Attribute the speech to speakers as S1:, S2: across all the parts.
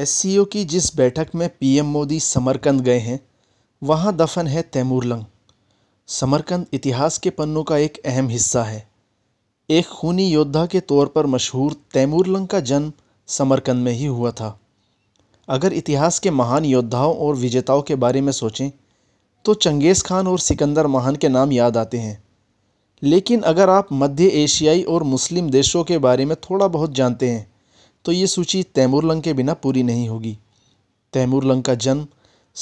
S1: S की जिस बैठक में पीएम मोदी समरकंद गए हैं वहाँ दफन है तैमूरलंग समरकंद इतिहास के पन्नों का एक अहम हिस्सा है एक खूनी योद्धा के तौर पर मशहूर तैमूरलंग का जन्म समरकंद में ही हुआ था अगर इतिहास के महान योद्धाओं और विजेताओं के बारे में सोचें तो चंगेज़ खान और सिकंदर महान के नाम याद आते हैं लेकिन अगर आप मध्य एशियाई और मुस्लिम देशों के बारे में थोड़ा बहुत जानते हैं तो ये सूची तैमूरलंग के बिना पूरी नहीं होगी तैमूरलंग का जन्म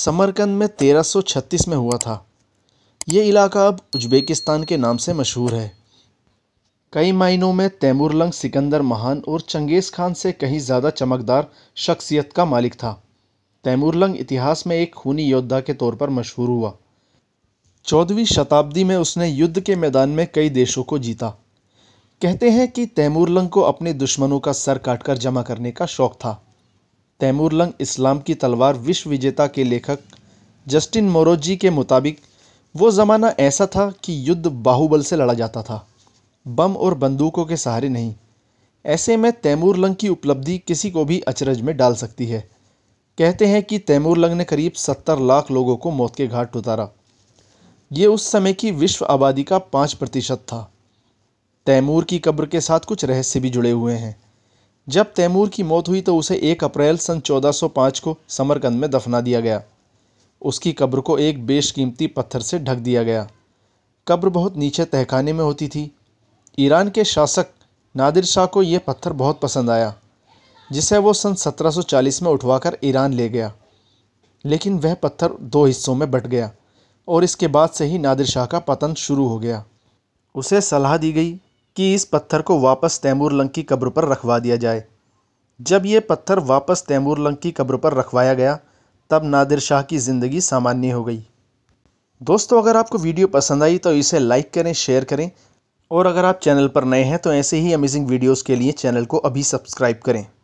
S1: समरकंद में 1336 में हुआ था ये इलाका अब उज्बेकिस्तान के नाम से मशहूर है कई मायनों में तैमूरलंग सिकंदर महान और चंगेज़ खान से कहीं ज़्यादा चमकदार शख्सियत का मालिक था तैमूरलंग इतिहास में एक खूनी योद्धा के तौर पर मशहूर हुआ चौदहवीं शताब्दी में उसने युद्ध के मैदान में कई देशों को जीता कहते हैं कि तैमूरलंग को अपने दुश्मनों का सर काटकर जमा करने का शौक़ था तैमूरलंग इस्लाम की तलवार विश्व विजेता के लेखक जस्टिन मोरोजी के मुताबिक वो ज़माना ऐसा था कि युद्ध बाहुबल से लड़ा जाता था बम और बंदूकों के सहारे नहीं ऐसे में तैमूरलंग की उपलब्धि किसी को भी अचरज में डाल सकती है कहते हैं कि तैमूरलंग ने करीब सत्तर लाख लोगों को मौत के घाट उतारा ये उस समय की विश्व आबादी का पाँच प्रतिशत था तैमूर की कब्र के साथ कुछ रहस्य भी जुड़े हुए हैं जब तैमूर की मौत हुई तो उसे 1 अप्रैल सन 1405 को समरकंद में दफना दिया गया उसकी कब्र को एक बेशकीमती पत्थर से ढक दिया गया कब्र बहुत नीचे तहखाने में होती थी ईरान के शासक नादिर शाह को यह पत्थर बहुत पसंद आया जिसे वो सन 1740 में उठवाकर ईरान ले गया लेकिन वह पत्थर दो हिस्सों में बट गया और इसके बाद से ही नादिर शाह का पतन शुरू हो गया उसे सलाह दी गई कि इस पत्थर को वापस तैमूर लंग की कब्र पर रखवा दिया जाए जब ये पत्थर वापस तैमूर लंग की कब्र पर रखवाया गया तब नादिर शाह की ज़िंदगी सामान्य हो गई दोस्तों अगर आपको वीडियो पसंद आई तो इसे लाइक करें शेयर करें और अगर आप चैनल पर नए हैं तो ऐसे ही अमेजिंग वीडियोज़ के लिए चैनल को अभी सब्सक्राइब करें